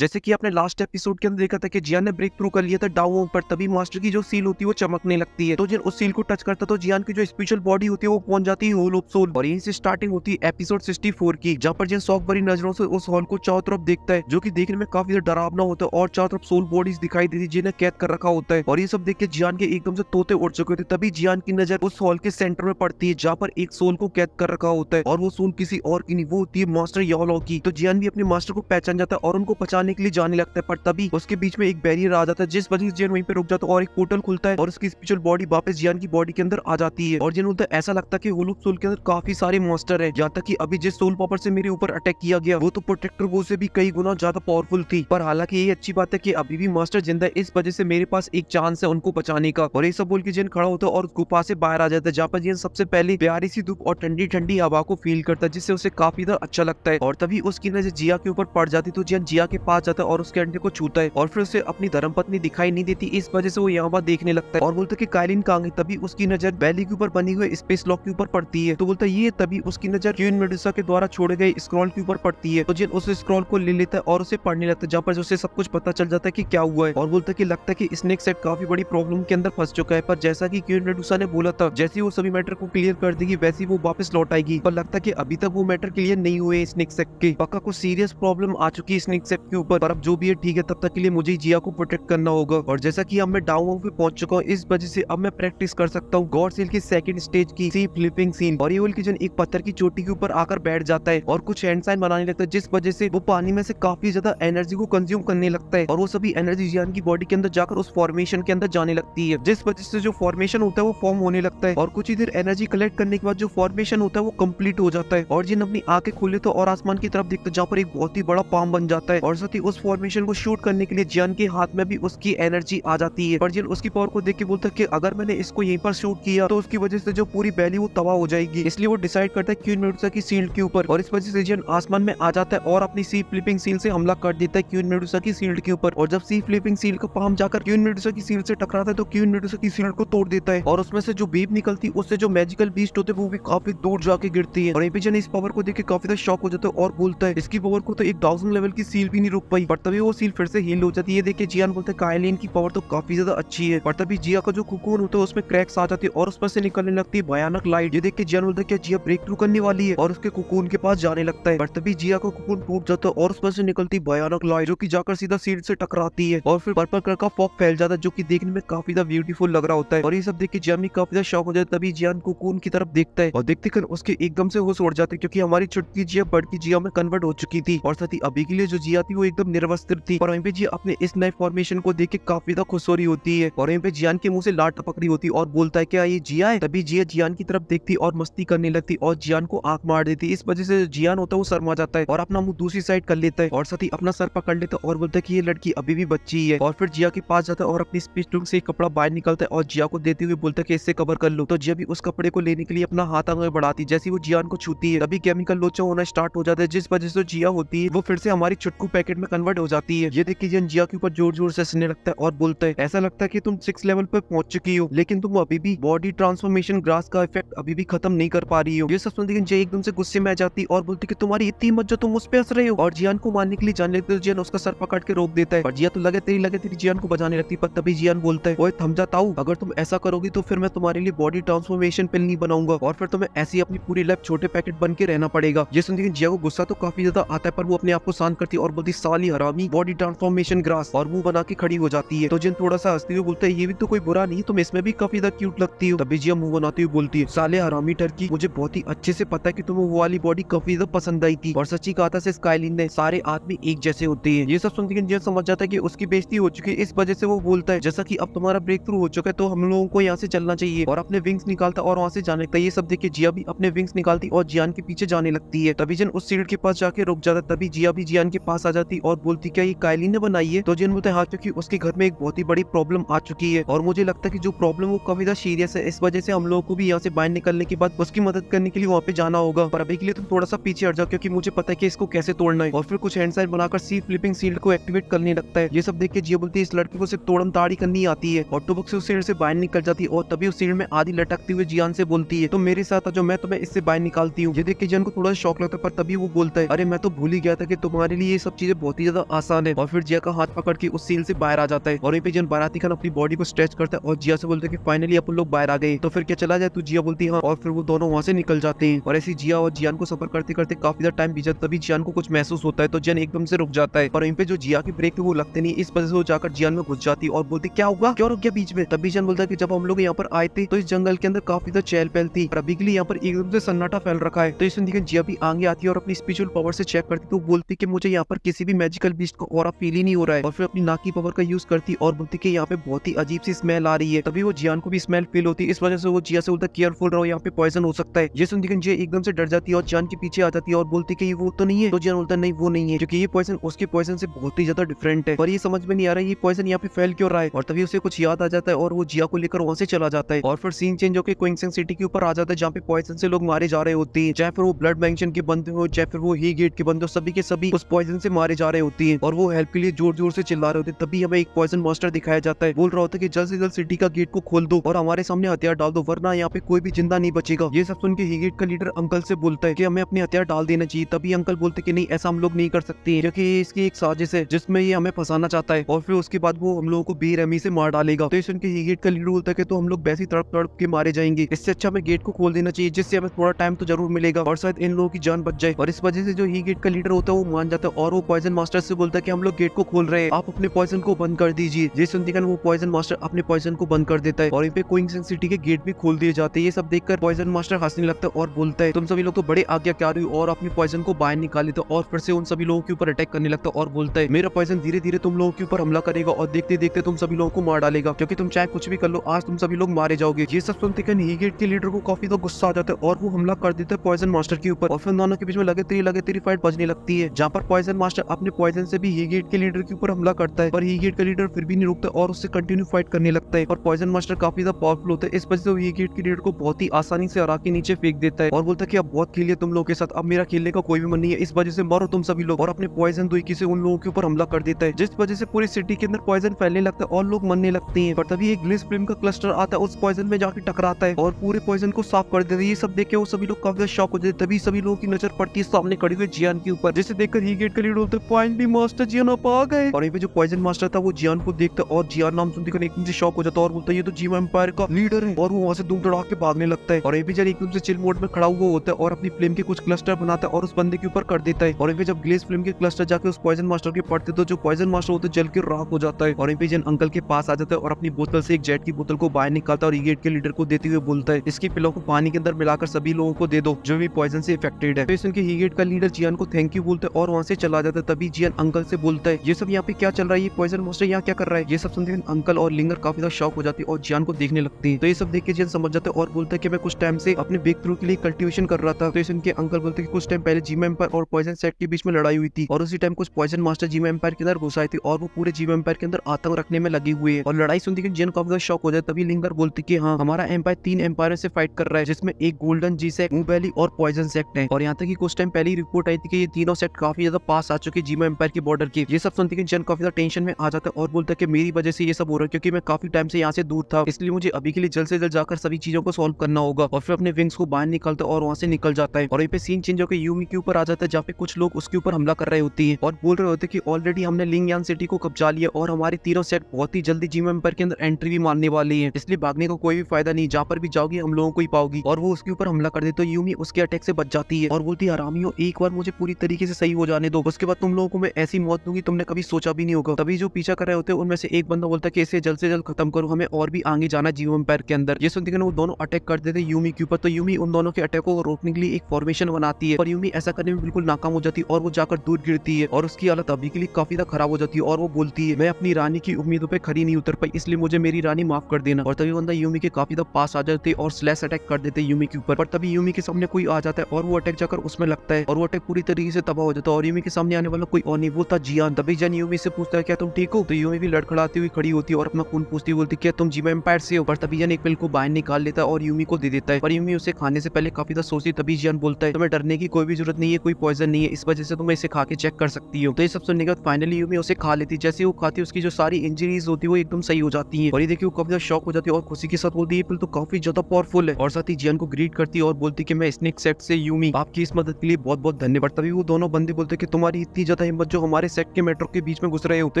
जैसे कि आपने लास्ट एपिसोड के अंदर देखा था कि जियान ने ब्रेक थ्रू कर लिया था डाउ पर तभी मास्टर की जो सील होती है वो चमकने लगती है तो जिन उस सील को टच करता तो जियान की जो स्पेशल बॉडी होती है वो पहुंच जाती है होल ऑफ सोल और यहीं से स्टार्टिंग होती है एपिसोड 64 की जहां पर जिन शौक भरी नजरों से उस हॉल को चारों तरफ देखता है जो की देखने में काफी डरावना होता है और चारों तरफ सोल बॉडीज दिखाई देती है जिन्हें कैद कर रखा होता है और ये सब देख के जियान के एकदम से तोते उड़ चुके थे तभी जियान की नजर उस हॉल के सेंटर में पड़ती है जहाँ पर एक सोल को कैद कर रखा होता है और वो सोल किसी और की नहीं वो होती है मास्टर योलो की तो जियान भी अपने मास्टर को पहचान जाता है और उनको पहचान मारने के लिए जाने लगता है पर तभी उसके बीच में एक बैरियर आ जाता है जिस वजह से जेन वहीं पे रुक जाता है और एक पोर्टल खुलता है और उसकी स्पिरिचुअल बॉडी वापस जियान की बॉडी के अंदर आ जाती है और जेन बोलता है ऐसा लगता है कि होलूप सोल के अंदर काफी सारे मॉन्स्टर है जहाँ तक की अभी जिस सोल पॉपर से मेरे ऊपर अटैक किया गया वो तो प्रोटेक्टर वो से भी कई गुना ज्यादा पावरफुल थी पर हालांकि ये अच्छी बात है की अभी भी मास्टर जिंदा इस वजह से मेरे पास एक चांस है उनको बचाने का और ये सब बोल के जेन खड़ा होता है और गुफा से बाहर आ जाता है जहाँ पर जेन सबसे पहले प्यारी सी धूप और ठंडी ठंडी हवा को फील करता है जिससे उसे काफी ज्यादा अच्छा लगता है और तभी उसकी नजर जिया के ऊपर पड़ जाती तो जेन जिया के पास पास जाता है और उसके अंडे को छूता है और फिर उसे अपनी धर्म दिखाई नहीं देती इस वजह से वो यहाँ पर देखने लगता है और बोलता की कायलिन कांग है तभी उसकी नजर वैली के ऊपर बनी हुई स्पेस लॉक के ऊपर पड़ती है तो बोलता है ये तभी उसकी नजर क्यून मेडिसा के द्वारा छोड़े गए स्क्रॉल के ऊपर पड़ती है तो जिन उस स्क्रॉल को ले लेता है और उसे पढ़ने लगता है जहाँ पर उसे सब कुछ पता चल जाता है की क्या हुआ है और बोलता है की लगता है की स्नेक सेट काफी बड़ी प्रॉब्लम के अंदर फंस चुका है पर जैसा की क्यून मेडुसा ने बोला था जैसे वो सभी मैटर को क्लियर कर देगी वैसे वो वापस लौट आएगी पर लगता है की अभी तक वो मैटर क्लियर नहीं हुए स्नेक सेट के पक्का कुछ सीरियस प्रॉब्लम आ चुकी है स्नेक सेट के ऊपर अब जो भी है ठीक है तब तक के लिए मुझे जिया को प्रोटेक्ट करना होगा और जैसा की अब मैं डाउन पे पहुंच चुका हूँ इस वजह से अब मैं प्रैक्टिस कर सकता हूँ गॉड सिल की सेकंड स्टेज की सी फ्लिपिंग सीन और ये किचन एक पत्थर की चोटी के ऊपर आकर बैठ जाता है और कुछ हैंड साइन बनाने लगता है जिस वजह से वो पानी में से काफी ज्यादा एनर्जी को कंज्यूम करने लगता है और वो सभी एनर्जी जियान की बॉडी के अंदर जाकर उस फॉर्मेशन के अंदर जाने लगती है जिस वजह से जो फॉर्मेशन होता है वो फॉर्म होने लगता है और कुछ ही देर एनर्जी कलेक्ट करने के बाद जो फॉर्मेशन होता है वो कम्प्लीट हो जाता है और जिन अपनी आंखें खोले तो और आसमान की तरफ देखते जहाँ पर एक बहुत ही बड़ा पाम बन जाता है और साथ ही उस फॉर्मेशन को शूट करने के लिए जियन के हाथ में भी उसकी एनर्जी आ जाती है पर जियन उसकी पावर को देख के बोलता है कि अगर मैंने इसको यहीं पर शूट किया तो उसकी वजह से जो पूरी वैली वो तबाह हो जाएगी इसलिए वो डिसाइड करता है क्यून मेडुसा की सील्ड के ऊपर और इस वजह से जियन आसमान में आ जाता है और अपनी सी फ्लिपिंग सील से हमला कर देता है क्यून मेडुसा की सील्ड के ऊपर और जब सी फ्लिपिंग सील का पाम जाकर क्यून मेडुसा की सील से टकराता है तो क्यून मेडुसा की सील्ड को तोड़ देता है और उसमें से जो बीप निकलती है उससे जो मैजिकल बीस्ट होते हैं वो भी काफी दूर जाके गिरती है और एपीजन इस पावर को देख के काफी ज्यादा शॉक हो जाता है और बोलता है इसकी पावर को तो एक थाउजेंड लेवल की सील भी नहीं रोक रुक पर तभी वो सील फिर से हील हो जाती है देखिए जियान बोलते हैं कायलिन की पावर तो काफी ज्यादा अच्छी है पर तभी जिया का जो कुकून होता है उसमें क्रैक्स आ जाती है और उस पर से निकलने लगती है भयानक लाइट ये देखिए के जियान बोलता क्या जिया ब्रेक थ्रू करने वाली है और उसके कुकून के पास जाने लगता है पर तभी जिया का कुकून टूट जाता है और पर से निकलती भयानक लाइट जो की जाकर सीधा सीट से टकराती है और फिर पर्पल कलर का पॉप फैल जाता है जो की देखने में काफी ज्यादा ब्यूटीफुल लग रहा होता है और ये सब देख के जियामी काफी ज्यादा शौक हो जाता है तभी जियान कुकून की तरफ देखता है और देखते कर उसके एकदम से होश उड़ जाते क्योंकि हमारी छुटकी जिया बड़की जिया में कन्वर्ट हो चुकी थी और साथ ही अभी के लिए जो जिया थी वो एकदम निर्वस्त्र थी और वहीं पे जी अपने इस नए फॉर्मेशन को देख के काफी ज्यादा खुश हो रही होती है और वहीं पे जियान के मुंह से लाट टपक रही होती और बोलता है क्या ये जिया है तभी जिया जियान की तरफ देखती और मस्ती करने लगती और जियान को आंख मार देती इस वजह से जियान होता है वो शर्मा जाता है और अपना मुंह दूसरी साइड कर लेता है और साथ ही अपना सर पकड़ लेता है और बोलता है की ये लड़की अभी भी बच्ची है और फिर जिया के पास जाता है और अपनी स्पीच टूंग से कपड़ा बाहर निकलता है और जिया को देते हुए बोलता है की इससे कवर कर लो तो जिया भी उस कपड़े को लेने के लिए अपना हाथ आगे बढ़ाती जैसे वो जियान को छूती है तभी केमिकल लोचा होना स्टार्ट हो जाता है जिस वजह से जिया होती है वो फिर से हमारी छुटकू पैकेट मार्केट में कन्वर्ट हो जाती है ये देखिए जन जिया के ऊपर जोर जोर से हंसने लगता है और बोलता है ऐसा लगता है कि तुम सिक्स लेवल पर पहुंच चुकी हो लेकिन तुम अभी भी बॉडी ट्रांसफॉर्मेशन ग्रास का इफेक्ट अभी भी खत्म नहीं कर पा रही हो ये सब सुनते जिया एकदम से गुस्से में आ जाती और बोलती की तुम्हारी इतनी जो तुम उस पर हंस रहे हो और जियान को मारने के लिए जान लेते तो जियान उसका सर पकड़ के रोक देता है और जिया तो लगे तेरी लगे तेरी जियान को बजाने लगती पर तभी जियान बोलता है वो थम जाता हूँ अगर तुम ऐसा करोगी तो फिर मैं तुम्हारे लिए बॉडी ट्रांसफॉर्मेशन पिल नहीं बनाऊंगा और फिर तुम्हें ऐसी अपनी पूरी लाइफ छोटे पैकेट बन के रहना पड़ेगा ये सुनती जिया को गुस्सा तो काफी ज्यादा आता है पर वो अपने आप को शांत करती और बोलती साली हरामी बॉडी ट्रांसफॉर्मेशन ग्रास और मुंह बना के खड़ी हो जाती है तो जिन थोड़ा सा हंसते हुए बोलते है ये भी तो कोई बुरा नहीं तुम इसमें भी काफी ज्यादा क्यूट लगती हो तभी जिया मुंह बनाती हुई बोलती है साले हरामी टर्की मुझे बहुत ही अच्छे से पता है की तुम्हें वो वाली बॉडी काफी ज्यादा पसंद आई थी और सच्ची कहा था स्काइलिन ने सारे आदमी एक जैसे होते हैं ये सब सुनते जिया समझ जाता है की उसकी बेजती हो चुकी है इस वजह से वो बोलता है जैसा की अब तुम्हारा ब्रेक थ्रू हो चुका है तो हम लोगों को यहाँ से चलना चाहिए और अपने विंग्स निकालता और वहाँ से जाने लगता है ये सब देखिए जिया भी अपने विंग्स निकालती और जियान के पीछे जाने लगती है तभी जन उस सीट के पास जाके रुक जाता तभी जिया भी जियान के पास आ जाती आती और बोलती क्या ये कायली ने बनाई है तो जिन बोलते हाँ क्योंकि उसके घर में एक बहुत ही बड़ी प्रॉब्लम आ चुकी है और मुझे लगता है कि जो प्रॉब्लम वो काफी ज्यादा सीरियस है इस वजह से हम लोगों को भी यहाँ से बाहर निकलने के बाद उसकी मदद करने के लिए वहाँ पे जाना होगा पर अभी के लिए तुम थोड़ा सा पीछे हट जाओ क्योंकि मुझे पता है कि इसको कैसे तोड़ना है और फिर कुछ हैंड साइड बनाकर सी फ्लिपिंग सील्ड को एक्टिवेट करने लगता है ये सब देख के जी बोलती है इस लड़की को सिर्फ तोड़न ताड़ी करनी आती है और टुबक तो से उस सीढ़ से बाहर निकल जाती है और तभी उस सीढ़ में आधी लटकती हुई जियान से बोलती है तो मेरे साथ जो मैं तुम्हें इससे बाहर निकालती हूँ ये देख के जियान को थोड़ा शौक लगता है पर तभी वो बोलता है अरे मैं तो भूल ही गया था कि तुम्हारे लिए ये सब चीजें बहुत ही ज्यादा आसान है और फिर जिया का हाथ पकड़ के उस सील से बाहर आ जाता है और वहीं पे जन बाराती खान अपनी बॉडी को स्ट्रेच करता है और जिया से बोलते फाइनली अपन लोग बाहर आ गए तो फिर क्या चला जाए तो जिया बोलती है हाँ। और फिर वो दोनों वहाँ से निकल जाते हैं और ऐसी जिया और जियान को सफर करते करते काफी ज्यादा टाइम बीजा तभी जियान को कुछ महसूस होता है तो जन एकदम से रुक जाता है और वहीं पे जो जिया की ब्रेक है वो लगते नहीं इस वजह से वो जाकर जियान में घुस जाती और बोलती क्या होगा क्यों रुक गया बीच में तभी जन बोलता है की जब हम लोग यहाँ पर आए थे तो इस जंगल के अंदर काफी ज्यादा चहल पहल थी और अभी के लिए यहाँ पर एकदम से सन्नाटा फैल रखा है तो इसमें देखिए जिया भी आगे आती है और अपनी स्पिरिचुअल पावर से चेक करती तो बोलती की मुझे यहाँ पर किसी भी भी मैजिकल बीस्ट को और फील ही नहीं हो रहा है और फिर अपनी नाकी पावर का यूज करती और बोलती की यहाँ पे बहुत ही अजीब सी स्मेल आ रही है तभी वो जियान को भी स्मेल फील होती है इस वजह से वो जिया से बोलता केयरफुल रहो यहाँ पे पॉइजन हो सकता है ये सुन लेकिन जिया एकदम से डर जाती है और जान के पीछे आ जाती है और बोलती की वो तो नहीं है तो जियान बोलता नहीं वो नहीं है क्योंकि ये पॉइजन उसके पॉइजन से बहुत ही ज्यादा डिफरेंट है और ये समझ में नहीं आ रहा है ये पॉइजन यहाँ पे फैल क्यों रहा है और तभी उसे कुछ याद आ जाता है और वो जिया को लेकर वहाँ से चला जाता है और फिर सीन चेंज होकर क्विंगसेंग सिटी के ऊपर आ जाता है जहाँ पे पॉइजन से लोग मारे जा रहे होते हैं चाहे फिर वो ब्लड मैंशन के बंद हो चाहे फिर वो ही गेट के बंद हो सभी के सभी उस पॉइजन से मारे जा रहे होती है और वो हेल्प के लिए जोर जोर से चिल्ला रहे होते हैं तभी हमें एक पॉइजन मास्टर दिखाया जाता है बोल रहा होता है की जल्द से जल्द सिटी का गेट को खोल दो और हमारे सामने हथियार डाल दो वरना यहाँ पे कोई भी जिंदा नहीं बचेगा ये सब सुन के ही गेट का लीडर अंकल से बोलता है की हमें अपने हथियार डाल देना चाहिए तभी अंकल बोलते की नहीं ऐसा हम लोग नहीं कर सकते क्योंकि इसकी एक साजिश है जिसमें ये हमें फंसाना चाहता है और फिर उसके बाद वो हम लोगों को बेरहमी से मार डालेगा तो सुन के गेट का लीडर बोलता है तो हम लोग वैसे तड़प तड़प के मारे जाएंगे इससे अच्छा हमें गेट को खोल देना चाहिए जिससे हमें थोड़ा टाइम तो जरूर मिलेगा और शायद इन लोगों की जान बच जाए और इस वजह से जो ही गेट का लीडर होता है वो मान जाता है और वो पॉइजन मास्टर से बोलता है कि हम लोग गेट को खोल रहे हैं आप अपने पॉइजन को बंद कर दीजिए सुनते हैं वो पॉइजन मास्टर अपने पॉइजन को बंद कर देता है और यहाँ पे कोइंग सिटी के गेट भी खोल दिए जाते हैं ये सब देखकर पॉइजन मास्टर हंसने लगता है और बोलता है तुम सभी लोग तो बड़े आज्ञा क्या हो और अपने पॉइजन को बाहर निकाल लेते और फिर से उन सभी लोगों के ऊपर अटैक करने लगता और बोलता है मेरा पॉइजन धीरे धीरे तुम लोगों के ऊपर हमला करेगा और देखते देखते तुम सभी लोगों को मार डालेगा क्योंकि तुम चाहे कुछ भी कर लो आज तुम सभी लोग मारे जाओगे ये सब सुनते ही गेट के लीडर को काफी तो गुस्सा आ जाता है और वो हमला कर देता है पॉइजन मास्टर के ऊपर और फिर दोनों के बीच में लगे तेरी लगे तेरी फाइट बजने लगती है जहाँ पर पॉइजन मास्टर अपने पॉइजन से भी हीगेट के लीडर के ऊपर हमला करता है पर हीगेट का लीडर फिर भी नहीं रुकता और उससे कंटिन्यू फाइट करने लगता है और पॉइजन मास्टर काफी ज्यादा पावरफुल होता है इस वजह से वो हीगेट के लीडर को बहुत ही आसानी से हरा के नीचे फेंक देता है और बोलता है कि अब बहुत खेलिए तुम लोगों के साथ अब मेरा खेलने का कोई भी मन नहीं है इस वजह से मारो तुम सभी लोग और अपने पॉइजन दो से उन लोगों के ऊपर हमला कर देता है जिस वजह से पूरी सिटी के अंदर पॉइजन फैलने लगता है और लोग मरने लगते हैं पर तभी एक ग्लिस फिल्म का क्लस्टर आता है उस पॉइजन में जाकर टकराता है और पूरे पॉइजन को साफ कर देता है ये सब देख के वो सभी लोग काफी शॉक हो जाते तभी सभी लोगों की नजर पड़ती है सामने खड़ी हुई जियान के ऊपर जिसे देखकर ही गेट का लीडर होता है पॉइंट भी मास्टर जियन आप आ गए और यहाँ पे जो पॉइजन मास्टर था वो जियन को देखता और जियन नाम सुनते एकदम शॉक हो जाता और बोलता है ये तो जीव एम्पायर का लीडर है और वो वहाँ से दुम दड़ा के भागने लगता है और यहाँ पे जब एकदम से चिल मोड में खड़ा हुआ होता है और अपनी फ्लेम के कुछ क्लस्टर बनाता है और उस बंदे के ऊपर कर देता है और यहाँ पे जब ग्लेस फ्लेम के क्लस्टर जाकर उस पॉइजन मास्टर के पड़ते तो जो पॉइजन मास्टर होता है जल के राख हो जाता है और यहाँ पे जन अंकल के पास आ जाता है और अपनी बोतल से एक जेट की बोतल को बाहर निकालता है और गेट e के लीडर को देते हुए बोलता है इसके पिलो को पानी के अंदर मिलाकर सभी लोगों को दे दो जो भी पॉइजन से इफेक्टेड है तो इसके ही गेट का लीडर जियान को थैंक यू बोलते और वहाँ से चला जाता है तभी जियन अंकल से बोलता है ये सब यहाँ पे क्या चल रहा है ये पॉइजन मोस्टर यहाँ क्या कर रहा है ये सब सुनते अंकल और लिंगर काफी ज्यादा शौक हो जाती है और जियान को देखने लगती है तो ये सब देख के जियन समझ जाते और बोलते हैं कि मैं कुछ टाइम से अपने ब्रेक थ्रू के लिए कल्टिवेशन कर रहा था तो इसके अंकल बोलते हैं कुछ टाइम पहले जीम एम्पायर और पॉइजन सेट के बीच में लड़ाई हुई थी और उसी टाइम कुछ पॉइजन मास्टर जीमा एम्पायर के अंदर घुस आए थे और वो पूरे जीमा एम्पायर के अंदर आतंक रखने में लगे हुए और लड़ाई सुनते जियन काफी ज्यादा शौक हो जाए तभी लिंगर बोलती की हाँ हमारा एम्पायर तीन एम्पायर से फाइट कर रहा है जिसमें एक गोल्डन जी सेक्ट मूव और पॉइजन सेक्ट है और यहाँ तक कुछ टाइम पहले रिपोर्ट आई थी कि ये तीनों सेट काफी ज्यादा पास आ चुके जीमा एम्पायर की बॉर्डर की ये सब सुनते जन काफी ज्यादा टेंशन में आ जाता है और बोलता है की मेरी वजह से ये सब हो रहा है क्योंकि मैं काफी टाइम से यहाँ से दूर था इसलिए मुझे अभी के लिए जल्द से जल्द जाकर सभी चीजों को सोल्व करना होगा और फिर अपने विंग्स को बाहर निकलता है और वहाँ से निकल जाता है और ये सीन चेंज होकर यूमी के ऊपर आ जाता है जहाँ पे कुछ लोग उसके ऊपर हमला कर रहे होती है और बोल रहे होते की ऑलरेडी हमने लिंग यान सिटी को कब्जा लिया और हमारे तीनों सेट बहुत ही जल्दी जीमा एम्पायर के अंदर एंट्री भी मारने वाली है इसलिए भागने का कोई भी फायदा नहीं जहाँ पर भी जाओगी हम लोगों को ही पाओगी और वो उसके ऊपर हमला कर तो यूमी उसके अटैक से बच जाती है और बोलती है आरामियों एक बार मुझे पूरी तरीके से सही हो जाने दो उसके बाद तुम लोगों को मैं ऐसी मौत दूंगी तुमने कभी सोचा भी नहीं होगा तभी जो पीछा कर रहे होते हैं उनमें से एक बंदा बोलता है कि इसे जल्द से जल्द खत्म करो हमें और भी आगे जाना जीव एम्पायर के अंदर ये सुनते वो दोनों अटैक कर देते यूमी के ऊपर तो यूमी उन दोनों के अटैक को रोकने के लिए एक फॉर्मेशन बनाती है और यूमी ऐसा करने में बिल्कुल नाकाम हो जाती है और वो जाकर दूर गिरती है और उसकी हालत अभी के लिए काफी ज्यादा खराब हो जाती है और वो बोलती है मैं अपनी रानी की उम्मीदों पर खड़ी नहीं उतर पाई इसलिए मुझे मेरी रानी माफ कर देना और तभी बंदा यूमी के काफी ज्यादा पास आ जाते और स्लैश अटैक कर देते यूमी के ऊपर पर तभी यूमी के सामने कोई आ जाता है और वो अटैक जाकर उसमें लगता है और वो अटैक पूरी तरीके से तबाह हो जाता है और यूमी के सामने आने वाले में कोई और नहीं बोलता जी जियान तभी जान यूमी से पूछता है क्या तुम ठीक हो तो यूमी भी लड़खड़ाती हुई खड़ी होती है और अपना खून पूछती बोलती क्या तुम जीवा एम्पायर से हो पर तभी जान एक पिल को बाहर निकाल लेता और यूमी को दे देता है पर यूमी उसे खाने से पहले काफी ज्यादा सोचती तभी जान बोलता है तुम्हें डरने की कोई भी जरूरत नहीं है कोई पॉइजन नहीं है इस वजह से तुम्हें तो इसे खा के चेक कर सकती हो तो ये सब सुनने के बाद फाइनली यूमी उसे खा लेती जैसे वो खाती उसकी जो सारी इंजरीज होती है वो एकदम सही हो जाती है और ये देखिए वो काफी ज्यादा शॉक हो जाती है और खुशी के साथ बोलती है पिल तो काफी ज्यादा पावरफुल है और साथ ही जियान को ग्रीट करती है और बोलती की मैं स्नेक सेट से यूमी आपकी इस मदद के लिए बहुत बहुत धन्यवाद तभी वो दोनों बंदे बोलते कि तुम्हारी इतनी ज़्यादा हिम्मत जो हमारे सेक्ट के मेट्रो के बीच में घुस रहे होते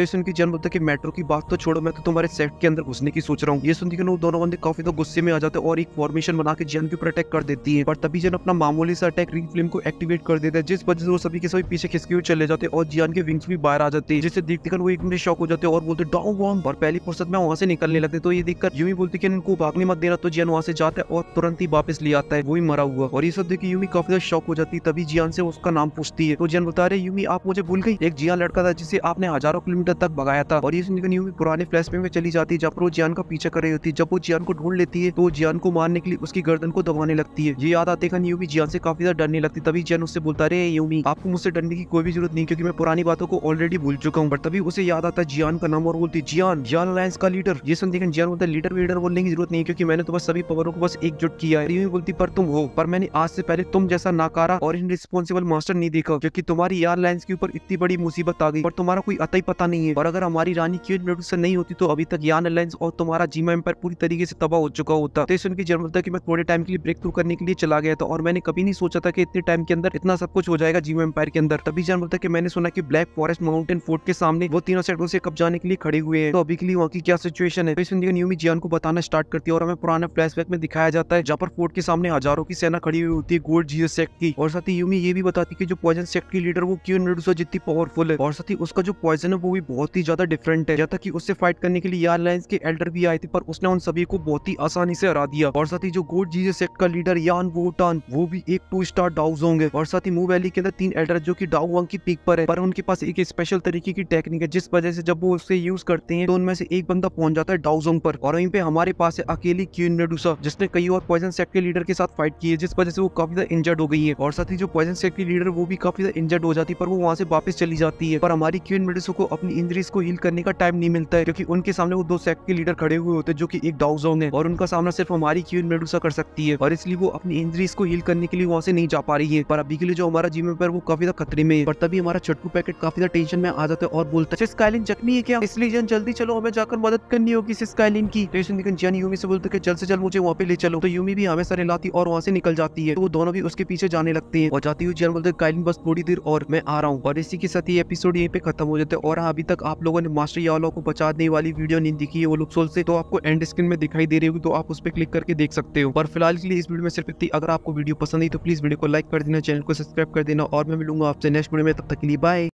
हैं सुनकर जन बोलता मेट्रो की बात तो छोड़ो मैं तो तुम्हारे सेक्ट के अंदर घुसने की सोच रहा हूँ ये सुनती है दोनों बंदे काफी तो गुस्से में आ जाते हैं और एक फॉर्मेशन बना के जन की प्रोटेक्ट कर देती है पर तभी जन अपना मामूली सा अटैक रिंग फिल्म को एक्टिवेट कर देता है जिस वजह से वो सभी के सभी पीछे खिसके हुए चले जाते और जियान के विंग्स भी बाहर आ जाते हैं जिससे देखते कर वो एक मिनट शॉक हो जाते और बोलते डाउन वाउन और पहली फुर्सत में वहाँ से निकलने लगते तो ये देखकर यू यूमी बोलती है इनको भागने मत देना तो जियान वहाँ से जाता है और तुरंत ही वापस ले आता है वो वही मरा हुआ और ये सब देखिए यूमी काफी ज्यादा शॉक हो जाती है तभी जियान से उसका नाम पूछती है तो जियान बता रहे यूमी आप मुझे भूल गई एक जिया लड़का था जिसे आपने हजारों किलोमीटर तक भगाया था और ये न्यू पुराने फ्लैश में चली जाती है जब वो जियान का पीछा कर रही होती है जब वो जियान को ढूंढ लेती है तो जियान को मारने के लिए उसकी गर्दन को दबाने लगती है ये याद आते का न्यूमी जियान से काफी ज्यादा डरने लगती तभी जियान उससे बोलता रहे यूमी आपको मुझसे डरने की कोई भी जरूरत नहीं क्योंकि मैं पुरानी बातों को ऑलरेडी भूल चुका हूँ तभी उसे याद आता है जियान का नाम और बोलती जियान जियान अलायंस का लीडर ये सुन देखा जियान बोलता लीडर वीडर बोलने की जरूरत नहीं क्योंकि मैंने तो बस सभी पवरों को बस एकजुट किया है यूमी बोलती पर तुम हो पर मैंने आज से पहले तुम जैसा नाकारा और रिस्पॉन्सिबल मास्टर नहीं देखा क्योंकि तुम्हारी यार लाइन के ऊपर ऊपर इतनी बड़ी मुसीबत आ गई और तुम्हारा कोई अतः पता नहीं है और अगर हमारी रानी क्यूज से नहीं होती तो अभी तक यान एयरलाइंस और तुम्हारा जीमा एम्पायर पूरी तरीके से तबाह हो चुका होता तो इसमें जरूरत था कि मैं थोड़े टाइम के लिए ब्रेक थ्रू करने के लिए चला गया था और मैंने कभी नहीं सोचा था कि इतने टाइम के अंदर इतना सब कुछ हो जाएगा जीमा एम्पायर के अंदर तभी जरूरत था कि मैंने सुना कि ब्लैक फॉरेस्ट माउंटेन फोर्ट के सामने वो तीनों सेटों से कब जाने के लिए खड़े हुए हैं तो अभी के लिए वहाँ की क्या सिचुएशन है तो न्यू मी जियान को बताना स्टार्ट करती है और हमें पुराना फ्लैशबैक में दिखाया जाता है पर फोर्ट के सामने हजारों की सेना खड़ी हुई होती है गोल्ड जीरो सेक्ट की और साथ ही यूमी ये भी बताती है जो पॉइजन सेक्ट की लीडर वो क्यों जितनी पावरफुल है और साथ ही उसका जो पॉइजन है वो भी बहुत ही ज्यादा डिफरेंट है जैसा कि उससे फाइट करने के लिए यार लाइन्स के एल्डर भी आए थे पर उसने उन सभी को बहुत ही आसानी से हरा दिया और साथ ही जो गोड जीजे सेक्ट का लीडर यान वो वो भी एक टू स्टार डाउज होंगे और साथ ही मू वैली के अंदर तीन एल्डर जो की वंग की पीक पर है पर उनके पास एक स्पेशल तरीके की टेक्निक है जिस वजह से जब वो उसे यूज करते हैं तो उनमें से एक बंदा पहुंच जाता है डाउजोंग पर और वहीं पे हमारे पास है अकेली क्यून मेडूसा जिसने कई और पॉइजन सेक्ट के लीडर के साथ फाइट की है जिस वजह से वो काफी ज्यादा इंजर्ड हो गई है और साथ ही जो पॉइजन सेक्ट की लीडर वो भी काफी ज्यादा इंजर्ड हो जाती है पर वो वहाँ से से वापस चली जाती है पर हमारी क्वीन मेडिसो को अपनी इंजरीज को हील करने का टाइम नहीं मिलता है क्योंकि उनके सामने वो दो सेक्ट के लीडर खड़े हुए होते हैं जो कि एक डाउजोंग है और उनका सामना सिर्फ हमारी क्वीन मेडुसा कर सकती है और इसलिए वो अपनी इंजरीज को हील करने के लिए वहाँ से नहीं जा पा रही है पर अभी के लिए जो हमारा जीवन पर वो काफी ज्यादा खतरे में है पर तभी हमारा छटकू पैकेट काफी ज्यादा टेंशन में आ जाता है और बोलता है स्काइलिन जख्मी है क्या इसलिए जन जल्दी चलो हमें जाकर मदद करनी होगी स्काइलिन की टेंशन लेकिन जन यूमी से बोलते जल्द से जल्द मुझे वहाँ पे ले चलो तो यूमी भी हमें सारे लाती और वहाँ से निकल जाती है तो वो दोनों भी उसके पीछे जाने लगते हैं और जाती हुई जन बोलते काइलिन बस थोड़ी देर और मैं आ रहा हूँ और इसी के साथ ये एपिसोड यहीं पे खत्म हो जाते हैं और अभी तक आप लोगों ने मास्टर यालो को बचाने वाली वीडियो नहीं दिखी है वो लोग सोल से तो आपको एंड स्क्रीन में दिखाई दे रही होगी तो आप उस पर क्लिक करके देख सकते हो पर फिलहाल के लिए इस वीडियो में सिर्फ इतनी अगर आपको वीडियो पसंद आई तो प्लीज़ वीडियो को लाइक कर देना चैनल को सब्सक्राइब कर देना और मैं मिलूंगा आपसे नेक्स्ट वीडियो में तब तक के लिए बाय